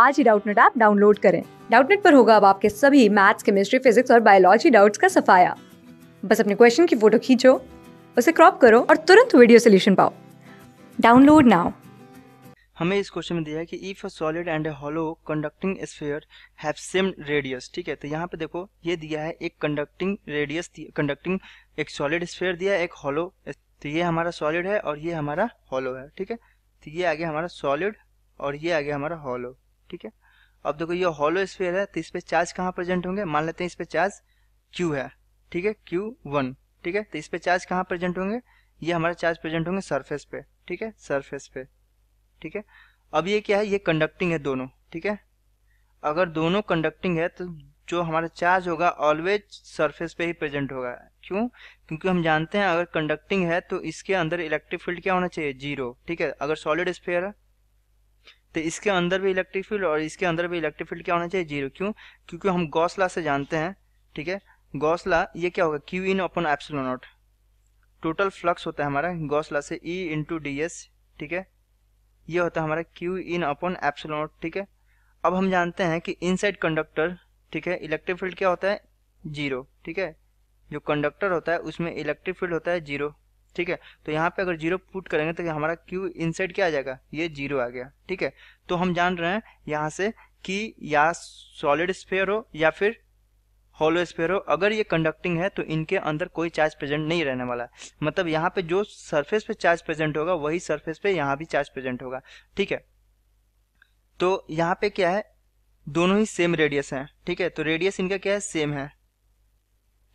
आज ही Doubtnut app download करें डाउटनेट पर होगा अब आपके सभी मैथ्स केमिस्ट्री फिजिक्स और बायोलॉजी डाउट्स का सफाया बस अपने क्वेश्चन की फोटो खींचो उसे क्रॉप करो और तुरंत वीडियो सोल्यूशन पाओ डाउनलोड नाउ हमें इस क्वेश्चन में दिया है कि if a solid and a hollow conducting sphere have same radius ठीक है तो यहाँ पे देखो ये दिया है एक कंडक्टिंग रेडियस कंडक्टिंग एक सॉलिड स्फीयर दिया है एक हॉलो तो ये हमारा सॉलिड है और ये हमारा हॉलो है ठीक है तो ये आगे हमारा सॉलिड और ये आगे हमारा हॉलो ठीक है अब देखो ये हॉलो स्पेयर है तो इस पर चार्ज कहाँ प्रेजेंट होंगे मान लेते हैं इस पर चार्ज क्यू है ठीक है क्यू वन ठीक है तो इस पर चार्ज कहाँ प्रेजेंट होंगे ये हमारे चार्ज प्रेजेंट होंगे सरफेस पे ठीक है सरफेस पे ठीक है अब ये क्या है ये कंडक्टिंग है दोनों ठीक है अगर दोनों कंडक्टिंग है तो जो हमारा चार्ज होगा ऑलवेज सरफेस पे ही प्रेजेंट होगा क्यों क्योंकि हम जानते हैं अगर कंडक्टिंग है तो इसके अंदर इलेक्ट्रिक फील्ड क्या होना चाहिए जीरो ठीक है अगर सॉलिड स्पेयर है तो इसके अंदर भी इलेक्ट्रिक फील्ड और इसके अंदर भी इलेक्ट्रिक फील्ड क्या होना चाहिए जीरो क्यों क्योंकि हम गौसला से जानते हैं ठीक है गौसला ये क्या होगा Q in upon epsilon naught total flux होता है हमारा गौसला से ई इंटू डी एस ठीक है ये होता है हमारा Q in upon epsilon not ठीक है अब हम जानते हैं कि इनसाइड कंडक्टर ठीक है इलेक्ट्रिक फील्ड क्या होता है जीरो ठीक है जो कंडक्टर होता है उसमें इलेक्ट्रिक फील्ड होता है जीरो ठीक है तो यहाँ पे अगर जीरो पुट करेंगे तो हमारा क्यू इनसाइड क्या आ जाएगा ये जीरो आ गया ठीक है तो हम जान रहे हैं यहाँ से कि या सॉलिड स्पेयर हो या फिर होलो स्पेयर हो अगर ये कंडक्टिंग है तो इनके अंदर कोई चार्ज प्रेजेंट नहीं रहने वाला मतलब यहाँ पे जो सरफेस पे चार्ज प्रेजेंट होगा वही सरफेस पे यहाँ भी चार्ज प्रेजेंट होगा ठीक है तो यहाँ पे क्या है दोनों ही सेम रेडियस हैं ठीक है तो रेडियस इनका क्या है सेम है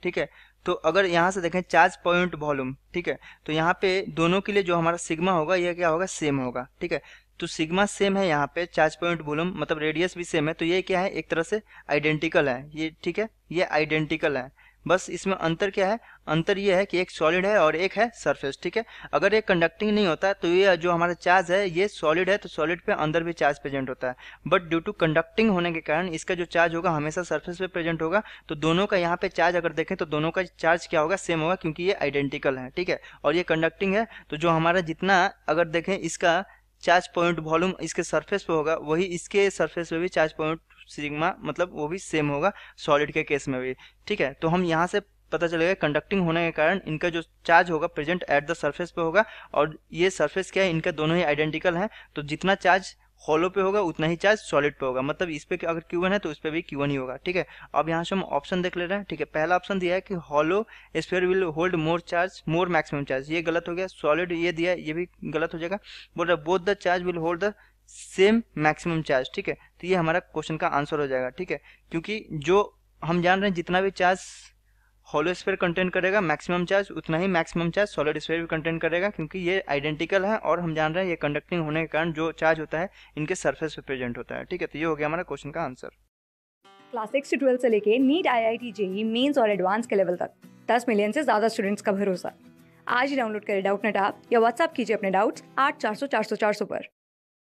ठीक है तो अगर यहाँ से देखें चार्ज पॉइंट वॉल्यूम ठीक है तो यहाँ पे दोनों के लिए जो हमारा सिग्मा होगा यह क्या होगा सेम होगा ठीक है तो सिग्मा सेम है यहाँ पे चार्ज पॉइंट वॉल्यूम मतलब रेडियस भी सेम है तो ये क्या है एक तरह से आइडेंटिकल है ये ठीक है ये आइडेंटिकल है बस इसमें अंतर क्या है अंतर ये है कि एक सॉलिड है और एक है सरफेस ठीक है अगर ये कंडक्टिंग नहीं होता है तो ये जो हमारा चार्ज है ये सॉलिड है तो सॉलिड पे अंदर भी चार्ज प्रेजेंट होता है बट ड्यू टू कंडक्टिंग होने के कारण इसका जो चार्ज होगा हमेशा सरफेस पे प्रेजेंट होगा तो दोनों का यहाँ पे चार्ज अगर देखें तो दोनों का चार्ज क्या होगा सेम होगा क्योंकि ये आइडेंटिकल है ठीक है और ये कंडक्टिंग है तो जो हमारा जितना अगर देखें इसका चार्ज पॉइंट वॉल्यूम इसके सरफेस पे होगा वही इसके सरफेस पे भी चार्ज पॉइंट सिग्मा मतलब वो भी सेम होगा सॉलिड के केस में भी ठीक है तो हम यहाँ से पता चलेगा कंडक्टिंग होने के कारण इनका जो चार्ज होगा प्रेजेंट एट द सरफेस पे होगा और ये सरफेस क्या है इनका दोनों ही आइडेंटिकल हैं तो जितना चार्ज हॉलो पे होगा उतना ही चार्ज सॉलिड पे होगा मतलब इस पे अगर क्यू है तो इस पर भी क्यू ही होगा ठीक है अब यहाँ से हम ऑप्शन देख ले रहे हैं ठीक है पहला ऑप्शन दिया है कि hollow sphere will hold more charge more maximum charge ये गलत हो गया सॉलिड ये दिया ये भी गलत हो जाएगा बोल रहे both the charge will hold the same maximum charge ठीक है तो ये हमारा क्वेश्चन का आंसर हो जाएगा ठीक है क्योंकि जो हम जान रहे हैं जितना भी चार्ज होलो स्फेयर कंटेन करेगा मैक्सिमम चार्ज उतना ही मैक्सिमम चार्ज सॉलिड स्फेयर भी कंटेन करेगा क्योंकि ये आइडेंटिकल है और हम जान रहे हैं ये कंडक्टिंग होने के कारण जो चार्ज होता है इनके सरफेस पे प्रेजेंट होता है ठीक है तो ये हो गया हमारा क्वेश्चन का आंसर क्लास सिक्स से ट्वेल्थ से लेके NEET I I T JEE Mains और एडवांस के लेवल तक दस मिलियन से ज्यादा स्टूडेंट्स का भरोसा आज ही डाउनलोड करें डाउट नेट आप या व्हाट्सअप कीजिए अपने डाउट्स आठ चार सौ चार सौ चार सौ पर